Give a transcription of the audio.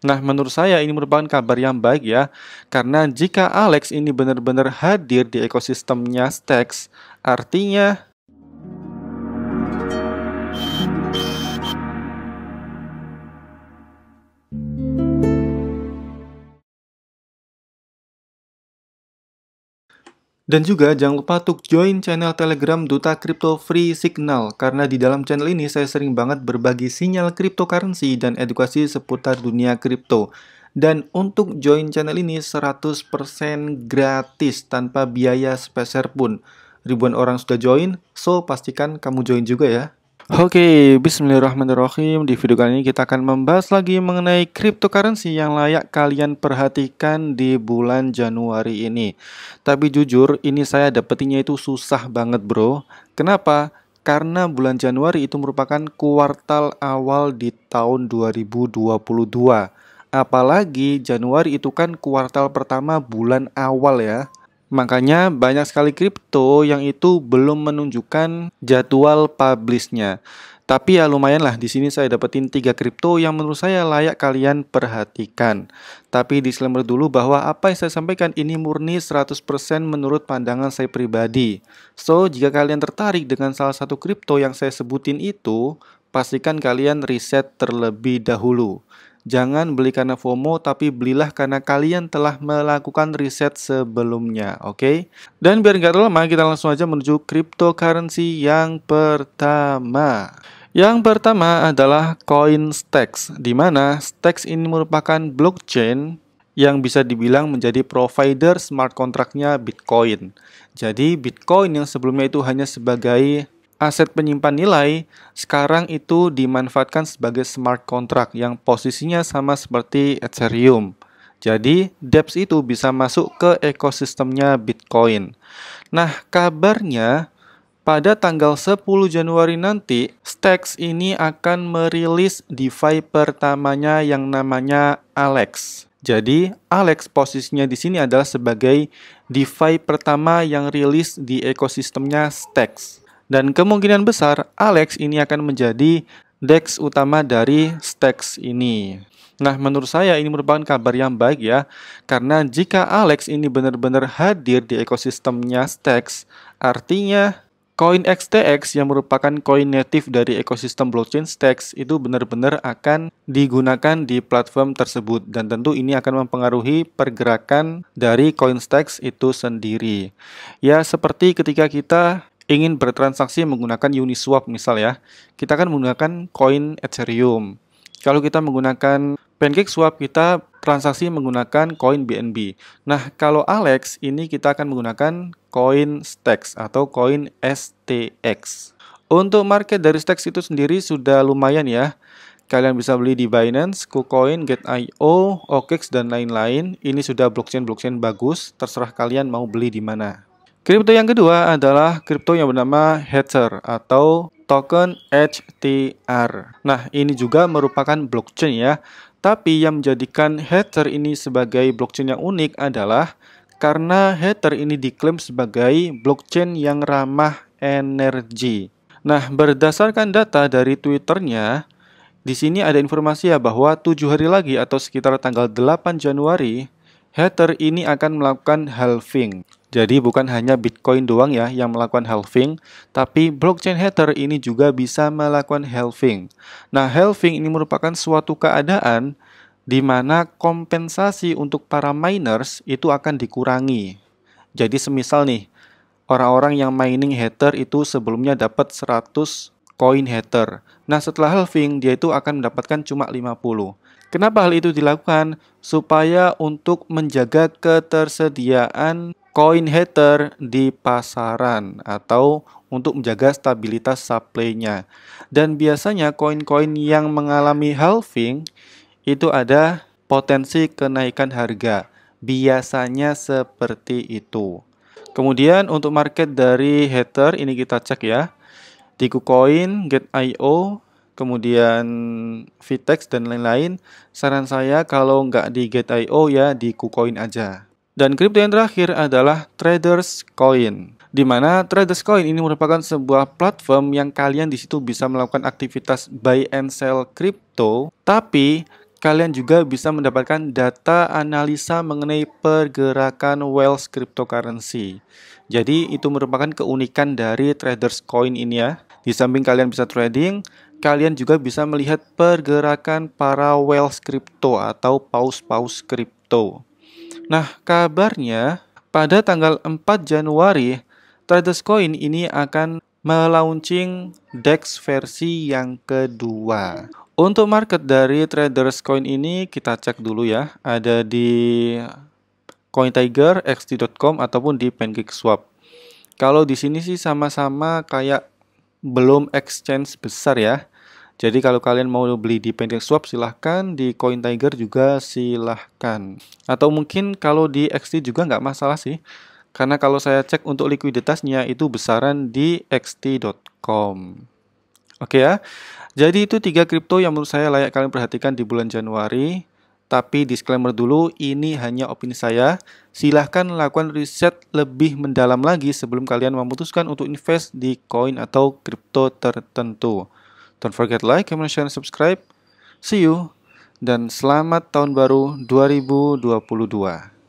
Nah, menurut saya ini merupakan kabar yang baik ya, karena jika Alex ini benar-benar hadir di ekosistemnya Stacks, artinya Dan juga jangan lupa untuk join channel Telegram Duta Crypto Free Signal karena di dalam channel ini saya sering banget berbagi sinyal cryptocurrency dan edukasi seputar dunia kripto. Dan untuk join channel ini 100% gratis tanpa biaya sepeser pun. Ribuan orang sudah join, so pastikan kamu join juga ya. Oke, okay, bismillahirrahmanirrahim. Di video kali ini kita akan membahas lagi mengenai cryptocurrency yang layak kalian perhatikan di bulan Januari ini. Tapi jujur, ini saya dapetinnya itu susah banget, Bro. Kenapa? Karena bulan Januari itu merupakan kuartal awal di tahun 2022. Apalagi Januari itu kan kuartal pertama bulan awal ya. Makanya banyak sekali kripto yang itu belum menunjukkan jadwal publishnya. Tapi ya lumayan lah, di sini saya dapetin tiga kripto yang menurut saya layak kalian perhatikan. Tapi disclaimer dulu bahwa apa yang saya sampaikan ini murni 100% menurut pandangan saya pribadi. So, jika kalian tertarik dengan salah satu kripto yang saya sebutin itu, pastikan kalian riset terlebih dahulu. Jangan beli karena FOMO, tapi belilah karena kalian telah melakukan riset sebelumnya, oke? Okay? Dan biar nggak lama, kita langsung aja menuju cryptocurrency yang pertama. Yang pertama adalah coin di mana Stacks ini merupakan blockchain yang bisa dibilang menjadi provider smart contract-nya Bitcoin. Jadi Bitcoin yang sebelumnya itu hanya sebagai aset penyimpan nilai sekarang itu dimanfaatkan sebagai smart contract yang posisinya sama seperti Ethereum. Jadi, DEPS itu bisa masuk ke ekosistemnya Bitcoin. Nah, kabarnya pada tanggal 10 Januari nanti, Stax ini akan merilis DeFi pertamanya yang namanya Alex. Jadi, Alex posisinya di sini adalah sebagai DeFi pertama yang rilis di ekosistemnya Stax. Dan kemungkinan besar Alex ini akan menjadi DEX utama dari Stacks ini. Nah, menurut saya ini merupakan kabar yang baik ya, karena jika Alex ini benar-benar hadir di ekosistemnya Stacks, artinya koin XTX yang merupakan koin native dari ekosistem blockchain Stacks itu benar-benar akan digunakan di platform tersebut dan tentu ini akan mempengaruhi pergerakan dari koin Stacks itu sendiri. Ya, seperti ketika kita ingin bertransaksi menggunakan Uniswap misal ya, kita akan menggunakan koin Ethereum. Kalau kita menggunakan Pancake Swap, kita transaksi menggunakan koin BNB. Nah, kalau Alex ini kita akan menggunakan koin Stax atau koin STX. Untuk market dari Stax itu sendiri sudah lumayan ya. Kalian bisa beli di Binance, KuCoin, GetIO, OKX dan lain-lain. Ini sudah blockchain-blockchain bagus, terserah kalian mau beli di mana. Kripto yang kedua adalah kripto yang bernama Hether atau token HTR. Nah, ini juga merupakan blockchain ya. Tapi yang menjadikan Hether ini sebagai blockchain yang unik adalah karena Hether ini diklaim sebagai blockchain yang ramah energi. Nah, berdasarkan data dari Twitternya, di sini ada informasi ya bahwa tujuh hari lagi atau sekitar tanggal 8 Januari, Hether ini akan melakukan halving. Jadi bukan hanya Bitcoin doang ya yang melakukan halving, tapi blockchain hater ini juga bisa melakukan halving. Nah, halving ini merupakan suatu keadaan di mana kompensasi untuk para miners itu akan dikurangi. Jadi semisal nih, orang-orang yang mining hater itu sebelumnya dapat 100 koin hater. Nah, setelah halving dia itu akan mendapatkan cuma 50. Kenapa hal itu dilakukan? Supaya untuk menjaga ketersediaan Koin hater di pasaran atau untuk menjaga stabilitas supply-nya. Dan biasanya koin-koin yang mengalami halving itu ada potensi kenaikan harga. Biasanya seperti itu. Kemudian untuk market dari hater ini kita cek ya. Di KuCoin, GetIO, kemudian Vitex dan lain-lain. Saran saya kalau nggak di GetIO ya di KuCoin aja. Dan kripto yang terakhir adalah Traders Coin di mana Traders Coin ini merupakan sebuah platform yang kalian di situ bisa melakukan aktivitas buy and sell kripto, tapi kalian juga bisa mendapatkan data analisa mengenai pergerakan wealth cryptocurrency. Jadi itu merupakan keunikan dari Traders Coin ini ya. Di samping kalian bisa trading, kalian juga bisa melihat pergerakan para wealth crypto atau paus-paus kripto. -paus Nah, kabarnya pada tanggal 4 Januari, Traders Coin ini akan melaunching DEX versi yang kedua. Untuk market dari Traders Coin ini kita cek dulu ya. Ada di CoinTiger, XT.com ataupun di PancakeSwap. Kalau di sini sih sama-sama kayak belum exchange besar ya. Jadi kalau kalian mau beli di Pancake Swap silahkan, di Coin Tiger juga silahkan. Atau mungkin kalau di XT juga nggak masalah sih. Karena kalau saya cek untuk likuiditasnya itu besaran di xt.com. Oke ya. Jadi itu tiga kripto yang menurut saya layak kalian perhatikan di bulan Januari. Tapi disclaimer dulu, ini hanya opini saya. Silahkan lakukan riset lebih mendalam lagi sebelum kalian memutuskan untuk invest di coin atau kripto tertentu. Don't forget like, comment, share, and subscribe. See you dan selamat tahun baru 2022.